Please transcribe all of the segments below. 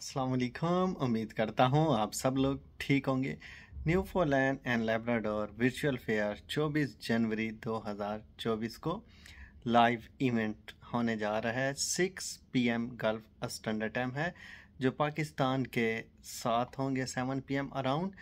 असलकम उम्मीद करता हूँ आप सब लोग ठीक होंगे Newfoundland and Labrador virtual fair 24 जनवरी 2024 को लाइव इवेंट होने जा रहा है 6 पीएम गल्फ स्टैंडर्ड टाइम है जो पाकिस्तान के साथ होंगे 7 पीएम अराउंड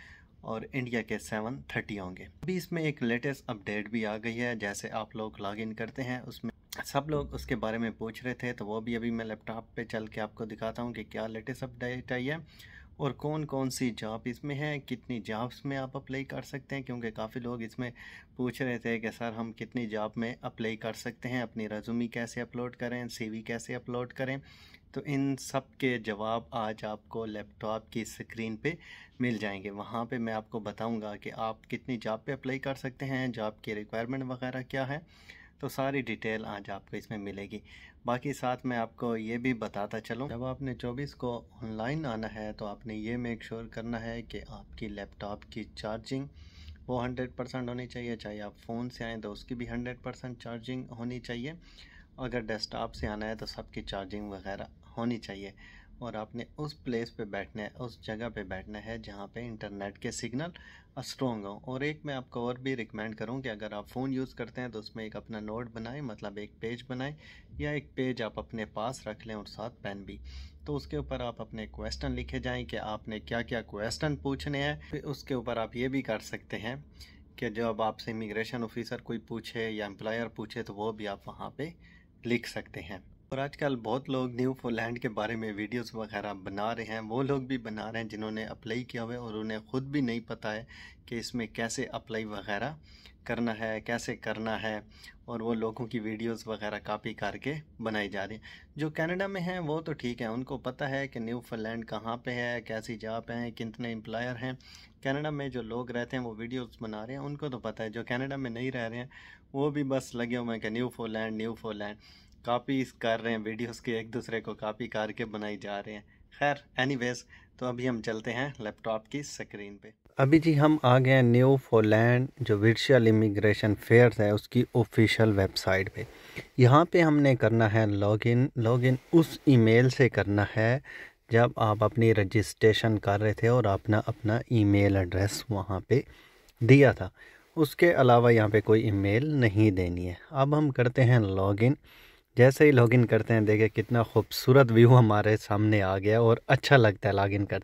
और इंडिया के 7:30 होंगे अभी इसमें एक लेटेस्ट अपडेट भी आ गई है जैसे आप लोग लॉगिन करते हैं उसमें सब लोग उसके बारे में पूछ रहे थे तो वो भी अभी मैं लैपटॉप पे चल के आपको दिखाता हूँ कि क्या लेटेस्ट अपडेट आई है और कौन कौन सी जॉब इसमें है कितनी जॉब्स में आप अप्लाई कर सकते हैं क्योंकि काफ़ी लोग इसमें पूछ रहे थे कि सर हम कितनी जॉब में अप्लाई कर सकते हैं अपनी रजूमी कैसे अपलोड करें सीवी कैसे अपलोड करें तो इन सब के जवाब आज आपको लैपटॉप की स्क्रीन पे मिल जाएंगे वहाँ पे मैं आपको बताऊँगा कि आप कितनी जॉब पे अप्लाई कर सकते हैं जॉब की रिक्वायरमेंट वगैरह क्या है तो सारी डिटेल आज आपको इसमें मिलेगी बाकी साथ में आपको ये भी बताता चलूँ जब आपने 24 को ऑनलाइन आना है तो आपने ये मेक श्योर करना है कि आपकी लैपटॉप की चार्जिंग वो 100 परसेंट होनी चाहिए चाहे आप फ़ोन से आएँ तो उसकी भी 100 परसेंट चार्जिंग होनी चाहिए अगर डेस्कटॉप से आना है तो सबकी चार्जिंग वगैरह होनी चाहिए और आपने उस प्लेस पे बैठना है उस जगह पे बैठना है जहाँ पे इंटरनेट के सिग्नल स्ट्रॉन्ग हो और एक मैं आपको और भी रिकमेंड करूँ कि अगर आप फ़ोन यूज़ करते हैं तो उसमें एक अपना नोट बनाएं मतलब एक पेज बनाएं या एक पेज आप अपने पास रख लें और साथ पेन भी तो उसके ऊपर आप अपने क्वेश्चन लिखे जाएँ कि आपने क्या क्या क्वेश्चन पूछने हैं फिर उसके ऊपर आप ये भी कर सकते हैं कि जब आपसे इमिग्रेशन ऑफिसर कोई पूछे या एम्प्लॉयर पूछे तो वो भी आप वहाँ पर लिख सकते हैं और आजकल बहुत लोग न्यू लैंड के बारे में वीडियोस वगैरह बना रहे हैं वो लोग भी बना रहे हैं जिन्होंने अप्लाई किया हुआ है और उन्हें ख़ुद भी नहीं पता है कि इसमें कैसे अप्लाई वगैरह करना है कैसे करना है और वो लोगों की वीडियोस वगैरह कॉपी करके बनाई जा रही हैं जो कनाडा में हैं वो तो ठीक है उनको पता है कि न्यू फलैंड कहाँ पर है कैसी जहाँ पर हैं कितने एम्प्लॉयर हैं कैनेडा में जो लोग रहते हैं वो वीडियोस बना रहे हैं उनको तो पता है जो कैनेडा में नहीं रह रहे हैं वो भी बस लगे हुए हैं कि Newfoundland Newfoundland copies कर रहे हैं वीडियोस के एक दूसरे को कापी करके बनाई जा रहे हैं खैर एनीवेज तो अभी हम चलते हैं लैपटॉप की स्क्रीन पे अभी जी हम आ गए हैं न्यू फोलैंड जो वर्चुअल इमिग्रेशन फेयर है उसकी ऑफिशियल वेबसाइट पे यहाँ पे हमने करना है लॉगिन लॉगिन उस ईमेल से करना है जब आप अपनी रजिस्ट्रेशन कर रहे थे और अपना अपना ईमेल एड्रेस वहाँ पे दिया था उसके अलावा यहाँ पे कोई ईमेल नहीं देनी है अब हम करते हैं लॉगिन जैसे ही लॉगिन करते हैं देखें कितना खूबसूरत व्यू हमारे सामने आ गया और अच्छा लगता है लॉगिन कर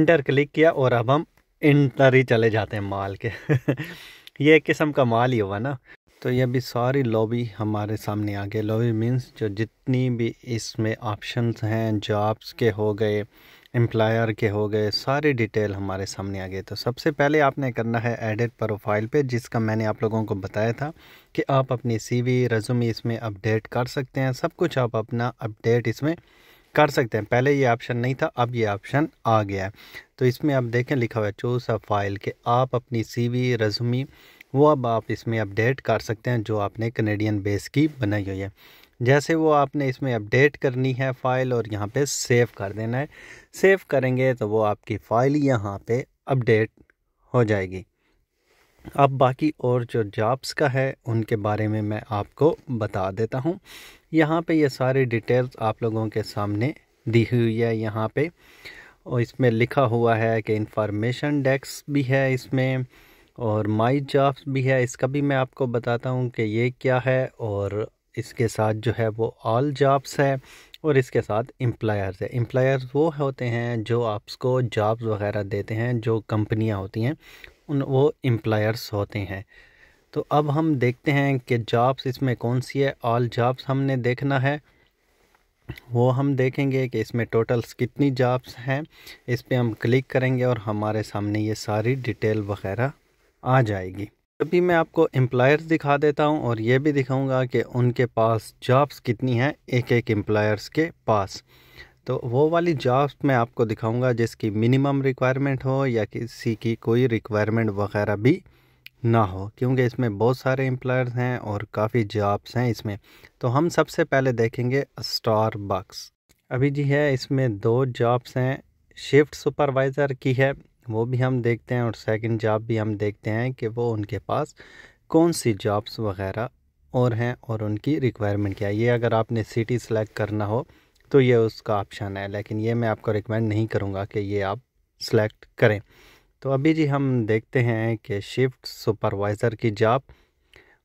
इंटर क्लिक किया और अब हम इंटर ही चले जाते हैं माल के ये एक किस्म का माल ही हुआ ना तो ये भी सारी लॉबी हमारे सामने आ गई लॉबी मीन्स जो जितनी भी इसमें ऑप्शंस हैं जॉब्स के हो गए एम्प्लायर के हो गए सारी डिटेल हमारे सामने आ गए तो सबसे पहले आपने करना है एडिट प्रोफाइल पे जिसका मैंने आप लोगों को बताया था कि आप अपनी सीवी रेज्यूमे इसमें अपडेट कर सकते हैं सब कुछ आप अपना अपडेट इसमें कर सकते हैं पहले ये ऑप्शन नहीं था अब ये ऑप्शन आ गया है तो इसमें आप देखें लिखा हुआ है चूज अ फाइल के आप अपनी सीवी रजुमी वो अब आप इसमें अपडेट कर सकते हैं जो आपने कनेडियन बेस की बनाई हुई है जैसे वो आपने इसमें अपडेट करनी है फ़ाइल और यहाँ पे सेव कर देना है सेव करेंगे तो वो आपकी फ़ाइल यहाँ पे अपडेट हो जाएगी अब बाकी और जो जॉब्स का है उनके बारे में मैं आपको बता देता हूँ यहाँ पे ये सारी डिटेल्स आप लोगों के सामने दी हुई है यहाँ पे और इसमें लिखा हुआ है कि इंफॉर्मेशन डेस्क भी है इसमें और माई जॉब्स भी है इसका भी मैं आपको बताता हूँ कि ये क्या है और इसके साथ जो है वो ऑल जॉब्स है और इसके साथ एम्प्लायर्स है एम्प्लायर्स वो होते हैं जो आपको जॉब्स वगैरह देते हैं जो कंपनियां होती हैं उन वो एम्प्लायर्स होते हैं तो अब हम देखते हैं कि जॉब्स इसमें कौन सी है ऑल जॉब्स हमने देखना है वो हम देखेंगे कि इसमें टोटल्स कितनी जॉब्स हैं इस पर हम क्लिक करेंगे और हमारे सामने ये सारी डिटेल वगैरह आ जाएगी अभी मैं आपको एम्प्लायर्स दिखा देता हूं और ये भी दिखाऊंगा कि उनके पास जॉब्स कितनी हैं एक एक एम्प्लायर्स के पास तो वो वाली जॉब्स मैं आपको दिखाऊंगा जिसकी मिनिमम रिक्वायरमेंट हो या किसी की कोई रिक्वायरमेंट वगैरह भी ना हो क्योंकि इसमें बहुत सारे एम्प्लायर्स हैं और काफ़ी जॉब्स हैं इसमें तो हम सबसे पहले देखेंगे स्टार बक्स अभी जी है इसमें दो जॉब्स हैं शिफ्ट सुपरवाइज़र की है वो भी हम देखते हैं और सेकंड जॉब भी हम देखते हैं कि वो उनके पास कौन सी जॉब्स वगैरह और हैं और उनकी रिक्वायरमेंट क्या है ये अगर आपने सिटी सेलेक्ट करना हो तो ये उसका ऑप्शन है लेकिन ये मैं आपको रिकमेंड नहीं करूँगा कि ये आप सेलेक्ट करें तो अभी जी हम देखते हैं कि शिफ्ट सुपरवाइज़र की जॉब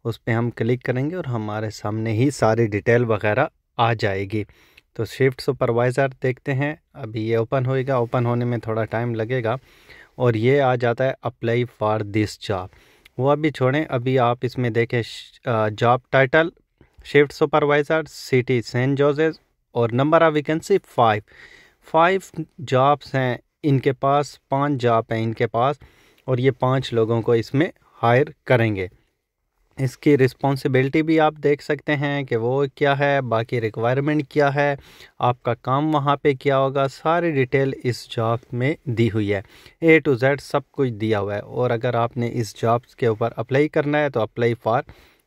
उस पर हम क्लिक करेंगे और हमारे सामने ही सारी डिटेल वगैरह आ जाएगी तो शिफ्ट सुपरवाइज़र देखते हैं अभी ये ओपन होएगा ओपन होने में थोड़ा टाइम लगेगा और ये आ जाता है अप्लाई फॉर दिस जॉब वो अभी छोड़ें अभी आप इसमें देखें job title shift supervisor city Saint Joseph और number of vacancy five five jobs हैं इनके पास पांच जॉब हैं इनके पास और ये पांच लोगों को इसमें हायर करेंगे इसकी रिस्पॉन्सिबिलिटी भी आप देख सकते हैं कि वो क्या है बाकी रिक्वायरमेंट क्या है आपका काम वहाँ पे क्या होगा सारी डिटेल इस जॉब में दी हुई है ए टू जेड सब कुछ दिया हुआ है और अगर आपने इस जॉब के ऊपर अप्लाई करना है तो अप्लाई फॉर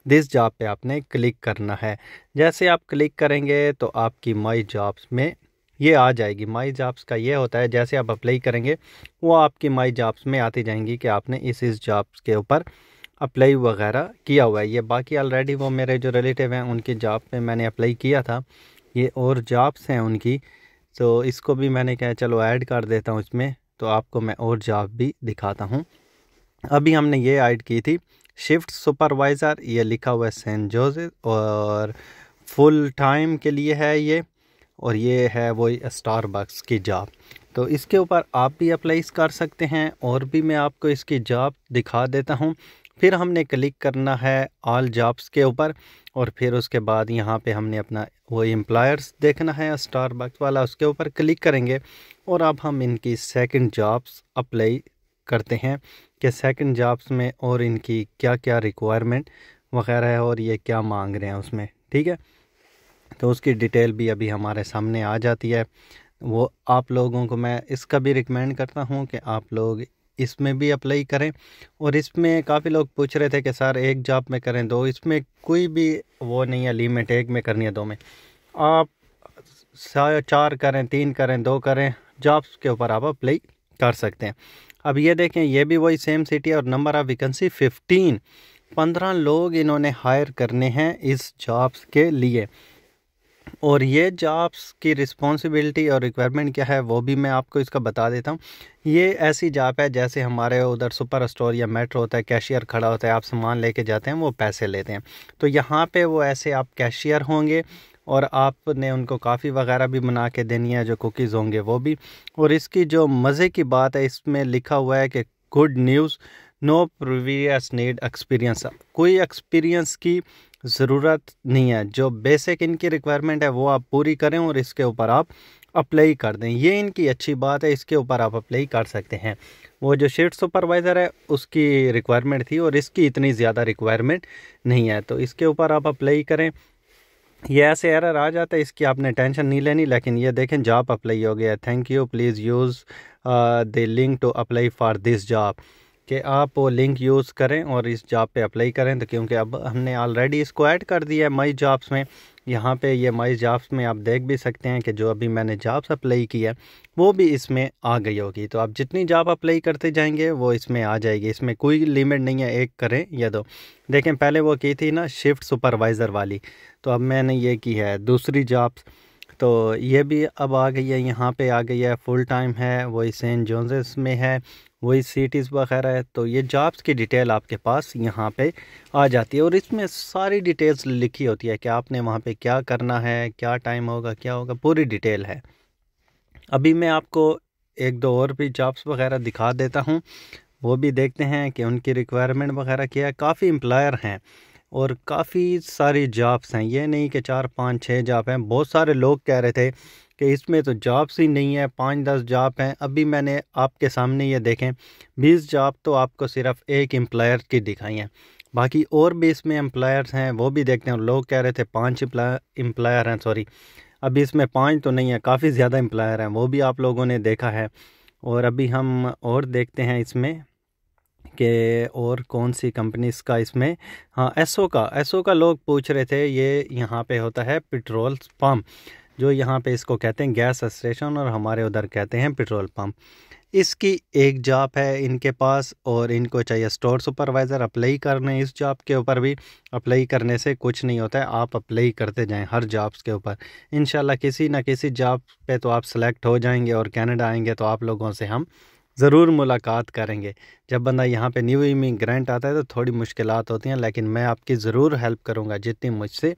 दिस जॉब पे आपने क्लिक करना है जैसे आप क्लिक करेंगे तो आपकी माई जॉब्स में ये आ जाएगी माई जॉब्स का ये होता है जैसे आप अप्लाई करेंगे वो आपकी माई जॉब्स में आती जाएंगी कि आपने इस इस जॉब्स के ऊपर अप्लाई वगैरह किया हुआ है ये बाकी ऑलरेडी वो मेरे जो रिलेटिव हैं उनकी जॉब पे मैंने अप्लाई किया था ये और जॉब्स हैं उनकी तो इसको भी मैंने कहा चलो ऐड कर देता हूँ इसमें तो आपको मैं और जॉब भी दिखाता हूँ अभी हमने ये ऐड की थी शिफ्ट सुपरवाइज़र ये लिखा हुआ है सेंट जोसेफ और फुल टाइम के लिए है ये और ये है वो स्टार की जॉब तो इसके ऊपर आप भी अप्लाई कर सकते हैं और भी मैं आपको इसकी जॉब दिखा देता हूँ फिर हमने क्लिक करना है ऑल जॉब्स के ऊपर और फिर उसके बाद यहाँ पे हमने अपना वो एम्प्लॉयर्स देखना है स्टारबक्स वाला उसके ऊपर क्लिक करेंगे और अब हम इनकी सेकंड जॉब्स अप्लाई करते हैं कि सेकंड जॉब्स में और इनकी क्या क्या रिक्वायरमेंट वगैरह है और ये क्या मांग रहे हैं उसमें ठीक है तो उसकी डिटेल भी अभी हमारे सामने आ जाती है वो आप लोगों को मैं इसका भी रिकमेंड करता हूँ कि आप लोग इसमें भी अप्लाई करें और इसमें काफ़ी लोग पूछ रहे थे कि सर एक जॉब में करें दो इसमें कोई भी वो नहीं है लिमिट एक में करनी है दो में आप चार करें तीन करें दो करें जॉब्स के ऊपर आप अप्लाई कर सकते हैं अब ये देखें ये भी वही सेम सिटी है और नंबर ऑफ़ वैकेंसी फिफ्टीन पंद्रह लोग इन्होंने हायर करने हैं इस जॉब्स के लिए और ये जॉब्स की रिस्पॉन्सिबिलिटी और रिक्वायरमेंट क्या है वो भी मैं आपको इसका बता देता हूँ ये ऐसी जॉब है जैसे हमारे उधर सुपर स्टोर या मेट्रो होता है कैशियर खड़ा होता है आप सामान लेके जाते हैं वो पैसे लेते हैं तो यहाँ पे वो ऐसे आप कैशियर होंगे और आपने उनको काफ़ी वगैरह भी बना के देनी है जो कुकीज़ होंगे वो भी और इसकी जो मज़े की बात है इसमें लिखा हुआ है कि good news no previous need experience कोई एक्सपीरियंस की ज़रूरत नहीं है जो बेसिक इनकी रिक्वायरमेंट है वो आप पूरी करें और इसके ऊपर आप अप्लाई कर दें ये इनकी अच्छी बात है इसके ऊपर आप अप्लाई कर सकते हैं वो जो शेड सुपरवाइज़र है उसकी रिक्वायरमेंट थी और इसकी इतनी ज़्यादा रिक्वायरमेंट नहीं है तो इसके ऊपर आप अप्लाई करें ये ऐसे एरर आ जाता है इसकी आपने टेंशन नहीं लेनी लेकिन ये देखें जॉब अप्लाई हो गया thank you please use the link to apply for this job कि आप वो लिंक यूज़ करें और इस जॉब पे अप्लाई करें तो क्योंकि अब हमने ऑलरेडी इसको ऐड कर दिया है मई जॉब्स में यहाँ पे ये माई जॉब्स में आप देख भी सकते हैं कि जो अभी मैंने जॉब्स अप्लाई है वो भी इसमें आ गई होगी तो आप जितनी जॉब अप्लाई करते जाएंगे वो इसमें आ जाएगी इसमें कोई लिमिट नहीं है एक करें या दो देखें पहले वो की थी ना शिफ्ट सुपरवाइज़र वाली तो अब मैंने ये की है दूसरी जॉब्स तो ये भी अब आ गई है यहाँ पे आ गई है फुल टाइम है वही सेंट जोसेस में है वही सीटीज़ वगैरह है तो ये जॉब्स की डिटेल आपके पास यहाँ पे आ जाती है और इसमें सारी डिटेल्स लिखी होती है कि आपने वहाँ पे क्या करना है क्या टाइम होगा क्या होगा पूरी डिटेल है अभी मैं आपको एक दो और भी जॉब्स वगैरह दिखा देता हूँ वो भी देखते हैं कि उनकी रिक्वायरमेंट वगैरह क्या है काफ़ी एम्प्लॉयर हैं और काफ़ी सारी जॉब्स हैं ये नहीं कि चार पाँच छः जॉब हैं बहुत सारे लोग कह रहे थे कि इसमें तो जॉब्स ही नहीं है पाँच दस जॉब हैं अभी मैंने आपके सामने ये देखें बीस जॉब तो आपको सिर्फ़ एक एम्प्लॉयर की दिखाई हैं बाकी और भी इसमें एम्प्लॉयर्स हैं वो भी देखते हैं लोग कह रहे थे पाँच एम्प्लॉयर हैं सॉरी अभी इसमें पाँच तो नहीं है काफ़ी ज़्यादा एम्प्लॉयर हैं वो भी आप लोगों ने देखा है और अभी हम और देखते हैं इसमें कि और कौन सी कंपनीज़ का इसमें हाँ एसओ का एसओ का लोग पूछ रहे थे ये यहाँ पे होता है पेट्रोल पम्प जो यहाँ पे इसको कहते हैं गैस स्टेशन और हमारे उधर कहते हैं पेट्रोल पम्प इसकी एक जॉब है इनके पास और इनको चाहिए स्टोर सुपरवाइज़र अप्लाई करने इस जॉब के ऊपर भी अप्लाई करने से कुछ नहीं होता है आप अप्लाई करते जाएं हर जॉब्स के ऊपर इन किसी ना किसी जॉब पे तो आप सेलेक्ट हो जाएंगे और कनाडा आएंगे तो आप लोगों से हम ज़रूर मुलाकात करेंगे जब बंदा यहाँ पे न्यू इमिग्रेंट आता है तो थोड़ी मुश्किलात होती हैं लेकिन मैं आपकी ज़रूर हेल्प करूँगा जितनी मुझसे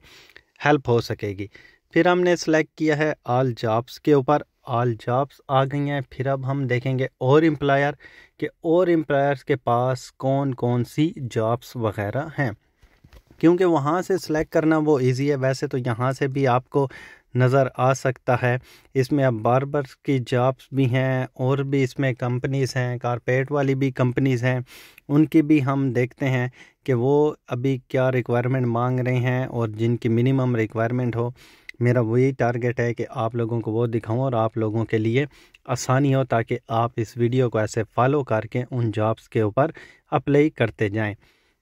हेल्प हो सकेगी फिर हमने सेलेक्ट किया है आल जॉब्स के ऊपर आल जॉब्स आ गई हैं फिर अब हम देखेंगे और एम्प्लॉयर के और एम्प्लॉयर्स के पास कौन कौन सी जॉब्स वगैरह हैं क्योंकि वहाँ से सिलेक्ट करना वो इजी है वैसे तो यहाँ से भी आपको नज़र आ सकता है इसमें अब बारबर्स की जॉब्स भी हैं और भी इसमें कंपनीज़ हैं कारपेट वाली भी कंपनीज़ हैं उनकी भी हम देखते हैं कि वो अभी क्या रिक्वायरमेंट मांग रहे हैं और जिनकी मिनिमम रिक्वायरमेंट हो मेरा वही टारगेट है कि आप लोगों को वो दिखाऊं और आप लोगों के लिए आसानी हो ताकि आप इस वीडियो को ऐसे फॉलो करके उन जॉब्स के ऊपर अप्लाई करते जाएं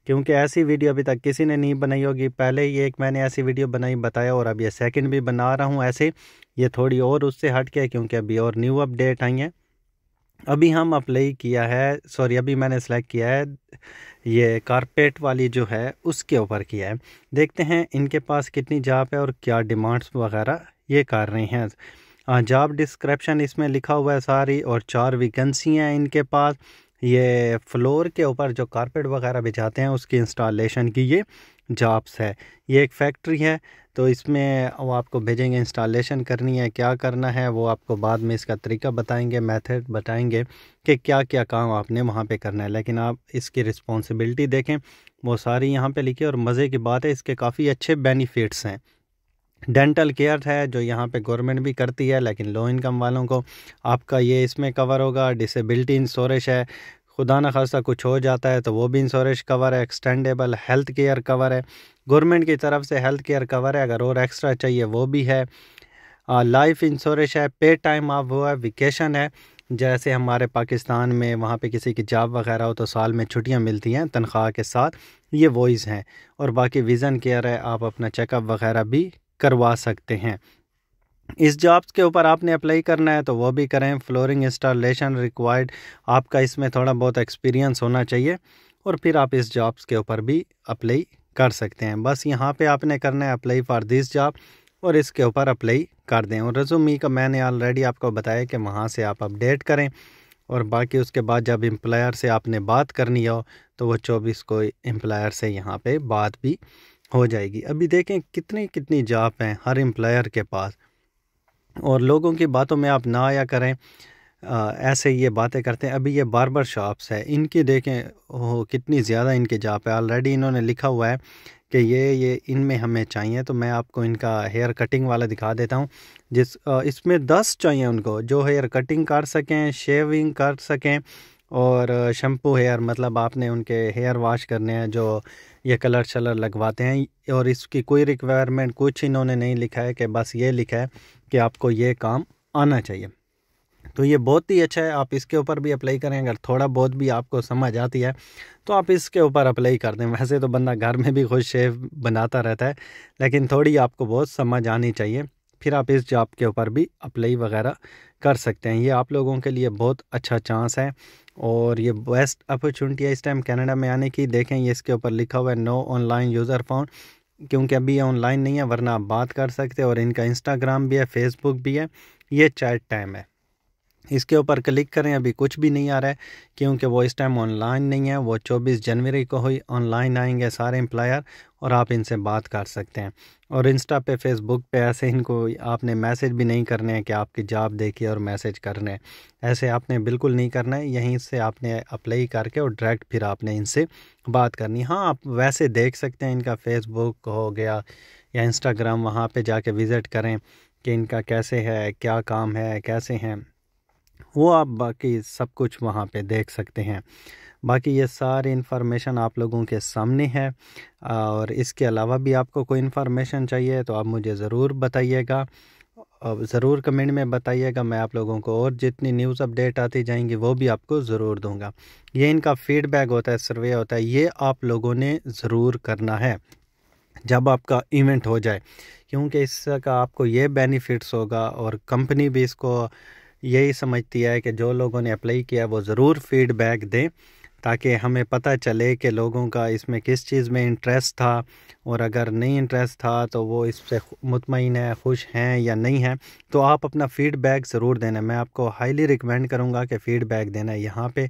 क्योंकि ऐसी वीडियो अभी तक किसी ने नहीं बनाई होगी पहले ही एक मैंने ऐसी वीडियो बनाई बताया और अब ये सेकंड भी बना रहा हूँ ऐसे ये थोड़ी और उससे हट के क्योंकि अभी और न्यू अपडेट आई हैं अभी हम अप्लाई किया है सॉरी अभी मैंने सेलेक्ट किया है ये कारपेट वाली जो है उसके ऊपर किया है देखते हैं इनके पास कितनी जॉब है और क्या डिमांड्स वगैरह ये कर रहे हैं जॉब हाँ, डिस्क्रिप्शन इसमें लिखा हुआ है सारी और चार वैकेंसियाँ हैं इनके पास ये फ्लोर के ऊपर जो कारपेट वगैरह बिछाते हैं उसकी इंस्टॉलेशन की ये जॉब्स है ये एक फैक्ट्री है तो इसमें वो आपको भेजेंगे इंस्टॉलेशन करनी है क्या करना है वो आपको बाद में इसका तरीका बताएंगे मेथड बताएंगे कि क्या क्या काम आपने वहाँ पे करना है लेकिन आप इसकी रिस्पॉन्सिबिलिटी देखें वो सारी यहाँ पे लिखी और मज़े की बात है इसके काफ़ी अच्छे बेनिफिट्स हैं डेंटल केयर है जो यहाँ पे गवर्नमेंट भी करती है लेकिन लो इनकम वालों को आपका ये इसमें कवर होगा डिसेबिलिटी इंश्योरेंस है खुदा न खासा कुछ हो जाता है तो वो भी इंश्योरेंस कवर है एक्सटेंडेबल हेल्थ केयर कवर है गवर्नमेंट की तरफ से हेल्थ केयर कवर है अगर और एक्स्ट्रा चाहिए वो भी है लाइफ इंश्योरेंस है पे टाइम आप वो है वेकेशन है जैसे हमारे पाकिस्तान में वहाँ पे किसी की जॉब वगैरह हो तो साल में छुट्टियाँ मिलती हैं तनख्वाह के साथ ये वॉइस हैं और बाकी विज़न केयर है आप अपना चेकअप वगैरह भी करवा सकते हैं इस जॉब्स के ऊपर आपने अप्लाई करना है तो वो भी करें फ्लोरिंग इंस्टॉलेशन रिक्वायर्ड आपका इसमें थोड़ा बहुत एक्सपीरियंस होना चाहिए और फिर आप इस जॉब्स के ऊपर भी अप्लाई कर सकते हैं बस यहाँ पे आपने करना है अप्लाई फॉर दिस जॉब और इसके ऊपर अप्लाई कर दें और रजूमी का मैंने ऑलरेडी आपको बताया कि वहाँ से आप अपडेट करें और बाकी उसके बाद जब एम्प्लायर से आपने बात करनी हो तो वो चौबीस को एम्प्लायर से यहाँ पर बात भी हो जाएगी अभी देखें कितनी कितनी जॉब हैं हर एम्प्लायर के पास और लोगों की बातों में आप ना आया करें आ, ऐसे ये बातें करते हैं अभी ये बारबर शॉप्स है इनकी देखें हो कितनी ज़्यादा इनके जाप है ऑलरेडी इन्होंने लिखा हुआ है कि ये ये इनमें हमें चाहिए तो मैं आपको इनका हेयर कटिंग वाला दिखा देता हूँ जिस इसमें दस चाहिए उनको जो हेयर कटिंग कर सकें शेविंग कर सकें और शैम्पू हेयर मतलब आपने उनके हेयर वॉश करने हैं जो ये कलर शलर लगवाते हैं और इसकी कोई रिक्वायरमेंट कुछ इन्होंने नहीं लिखा है कि बस ये लिखा है कि आपको ये काम आना चाहिए तो ये बहुत ही अच्छा है आप इसके ऊपर भी अप्लाई करें अगर थोड़ा बहुत भी आपको समझ आती है तो आप इसके ऊपर अप्लाई कर दें वैसे तो बंदा घर में भी खुद शेफ बनाता रहता है लेकिन थोड़ी आपको बहुत समझ आनी चाहिए फिर आप इस जॉब के ऊपर भी अप्लाई वगैरह कर सकते हैं ये आप लोगों के लिए बहुत अच्छा चांस है और ये बेस्ट अपॉर्चुनिटी है इस टाइम कनाडा में आने की देखें ये इसके ऊपर लिखा हुआ है नो ऑनलाइन यूज़र फाउंड क्योंकि अभी ऑनलाइन नहीं है वरना आप बात कर सकते और इनका इंस्टाग्राम भी है फेसबुक भी है ये चैट टाइम है इसके ऊपर क्लिक करें अभी कुछ भी नहीं आ रहा है क्योंकि वो इस टाइम ऑनलाइन नहीं है वो 24 जनवरी को ही ऑनलाइन आएंगे सारे एम्प्लॉयर और आप इनसे बात कर सकते हैं और इंस्टा पे फेसबुक पे ऐसे इनको आपने मैसेज भी नहीं करने हैं कि आपकी जॉब देखिए और मैसेज करने हैं ऐसे आपने बिल्कुल नहीं करना है यहीं से आपने अप्लाई करके और डायरेक्ट फिर आपने इनसे बात करनी हाँ आप वैसे देख सकते हैं इनका फेसबुक हो गया या इंस्टाग्राम वहाँ पर जाके विज़िट करें कि इनका कैसे है क्या काम है कैसे हैं वो आप बाकी सब कुछ वहाँ पे देख सकते हैं बाकी ये सारी इन्फॉर्मेशन आप लोगों के सामने है और इसके अलावा भी आपको कोई इन्फॉर्मेशन चाहिए तो आप मुझे ज़रूर बताइएगा ज़रूर कमेंट में बताइएगा मैं आप लोगों को और जितनी न्यूज़ अपडेट आती जाएंगी वो भी आपको ज़रूर दूंगा ये इनका फीडबैक होता है सर्वे होता है ये आप लोगों ने ज़रूर करना है जब आपका इवेंट हो जाए क्योंकि इसका आपको ये बेनिफिट्स होगा और कंपनी भी इसको यही समझती है कि जो लोगों ने अप्लाई किया वो ज़रूर फीडबैक दें ताकि हमें पता चले कि लोगों का इसमें किस चीज़ में इंटरेस्ट था और अगर नहीं इंटरेस्ट था तो वो इससे मुतमिन है खुश हैं या नहीं हैं तो आप अपना फ़ीडबैक ज़रूर देना मैं आपको हाईली रिकमेंड करूँगा कि फ़ीडबैक देना यहाँ पे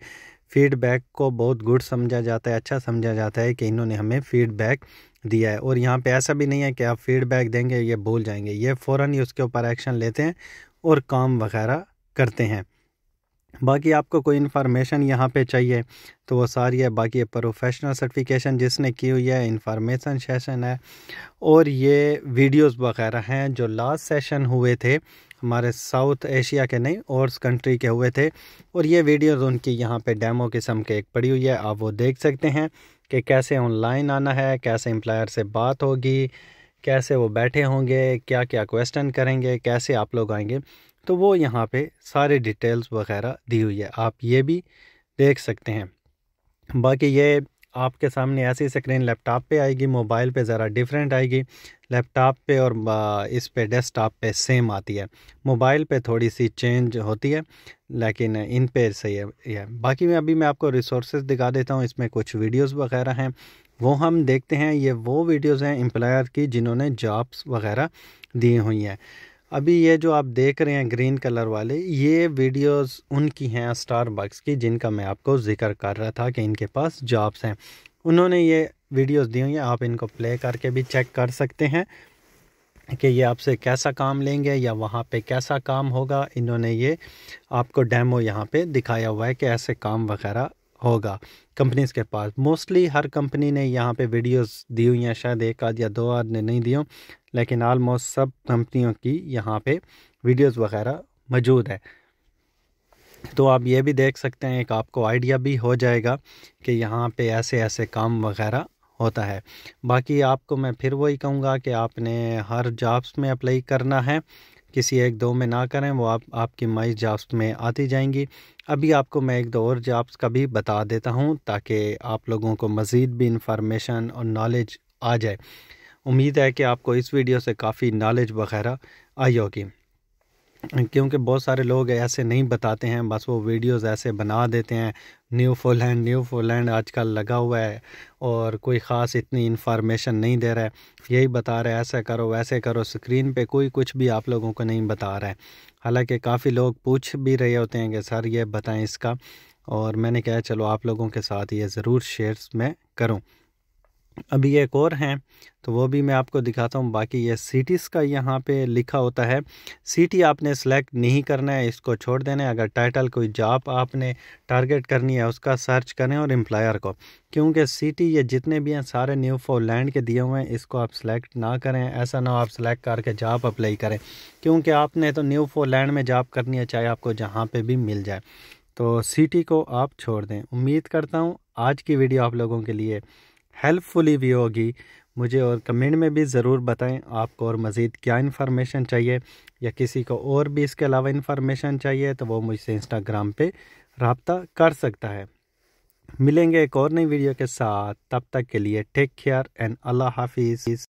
फ़ीडबैक को बहुत गुड समझा जाता है अच्छा समझा जाता है कि इन्होंने हमें फ़ीडबैक दिया है और यहाँ पर ऐसा भी नहीं है कि आप फ़ीडबैक देंगे ये भूल जाएंगे ये फ़ौर ही उसके ऊपर एक्शन लेते हैं और काम वगैरह करते हैं बाकी आपको कोई इन्फॉर्मेशन यहाँ पे चाहिए तो वो सारी है बाकी प्रोफेशनल सर्टिफिकेशन जिसने की हुई है इन्फॉर्मेशन सेशन है और ये वीडियोस वगैरह हैं जो लास्ट सेशन हुए थे हमारे साउथ एशिया के नहीं और कंट्री के हुए थे और ये वीडियोस उनकी यहाँ पे डेमो किस्म के एक पड़ी हुई है आप वो देख सकते हैं कि कैसे ऑनलाइन आना है कैसे एम्प्लायर से बात होगी कैसे वो बैठे होंगे क्या क्या क्वेश्चन करेंगे कैसे आप लोग आएंगे तो वो यहाँ पे सारे डिटेल्स वगैरह दी हुई है आप ये भी देख सकते हैं बाकी ये आपके सामने ऐसी स्क्रीन लैपटॉप पे आएगी मोबाइल पे ज़रा डिफरेंट आएगी लैपटॉप पे और इस पे डेस्कटॉप पे सेम आती है मोबाइल पे थोड़ी सी चेंज होती है लेकिन इन पे सही है, बाकी मैं अभी मैं आपको रिसोर्सेज दिखा देता हूँ इसमें कुछ वीडियोस वगैरह हैं वो हम देखते हैं ये वो वीडियोस हैं एम्प्लॉयर की जिन्होंने जॉब्स वगैरह दी हुई हैं अभी ये जो आप देख रहे हैं ग्रीन कलर वाले ये वीडियोस उनकी हैं स्टारबक्स की जिनका मैं आपको जिक्र कर रहा था कि इनके पास जॉब्स हैं उन्होंने ये वीडियोस दी हुई हैं आप इनको प्ले करके भी चेक कर सकते हैं कि ये आपसे कैसा काम लेंगे या वहाँ पे कैसा काम होगा इन्होंने ये आपको डैमो यहाँ पे दिखाया हुआ है कि ऐसे काम वगैरह होगा कंपनीज़ के पास मोस्टली हर कंपनी ने यहाँ पे वीडियोस दी हुई हैं शायद एक आध या दो आध ने नहीं दी हो लेकिन आलमोस्ट सब कंपनियों की यहाँ पे वीडियोस वगैरह मौजूद है तो आप ये भी देख सकते हैं एक आपको आइडिया भी हो जाएगा कि यहाँ पे ऐसे ऐसे काम वगैरह होता है बाकी आपको मैं फिर वही कहूँगा कि आपने हर जॉब्स में अप्लाई करना है किसी एक दो में ना करें वो आप आपकी मई जॉब्स में आती जाएंगी अभी आपको मैं एक दो और जॉब्स का भी बता देता हूँ ताकि आप लोगों को मज़ीद भी इंफॉर्मेशन और नॉलेज आ जाए उम्मीद है कि आपको इस वीडियो से काफ़ी नॉलेज वगैरह आई होगी क्योंकि बहुत सारे लोग ऐसे नहीं बताते हैं बस वो वीडियोस ऐसे बना देते हैं न्यू फोलैंड न्यू फोलैंड आजकल लगा हुआ है और कोई ख़ास इतनी इन्फॉर्मेशन नहीं दे रहा है यही बता रहा है ऐसा करो वैसे करो स्क्रीन पे कोई कुछ भी आप लोगों को नहीं बता रहा है हालांकि काफ़ी लोग पूछ भी रहे होते हैं कि सर ये बताएं इसका और मैंने कहा चलो आप लोगों के साथ ये ज़रूर शेयर मैं करूँ अभी एक और हैं तो वो भी मैं आपको दिखाता हूँ बाकी ये सिटीज़ का यहाँ पे लिखा होता है सिटी आपने सेलेक्ट नहीं करना है इसको छोड़ देना है अगर टाइटल कोई जॉब आपने टारगेट करनी है उसका सर्च करें और एम्प्लॉयर को क्योंकि सिटी ये जितने भी हैं सारे न्यू फॉर लैंड के दिए हुए हैं इसको आप सेलेक्ट ना करें ऐसा ना हो आप सेलेक्ट करके जॉब अप्लाई करें क्योंकि आपने तो न्यू फॉर लैंड में जॉब करनी है चाहे आपको जहाँ पर भी मिल जाए तो सिटी को आप छोड़ दें उम्मीद करता हूँ आज की वीडियो आप लोगों के लिए हेल्पफुल भी होगी मुझे और कमेंट में भी ज़रूर बताएं आपको और मज़ीद क्या इन्फॉर्मेशन चाहिए या किसी को और भी इसके अलावा इन्फॉर्मेशन चाहिए तो वो मुझसे इंस्टाग्राम पे रबता कर सकता है मिलेंगे एक और नई वीडियो के साथ तब तक के लिए टेक केयर एंड अल्लाह हाफिज़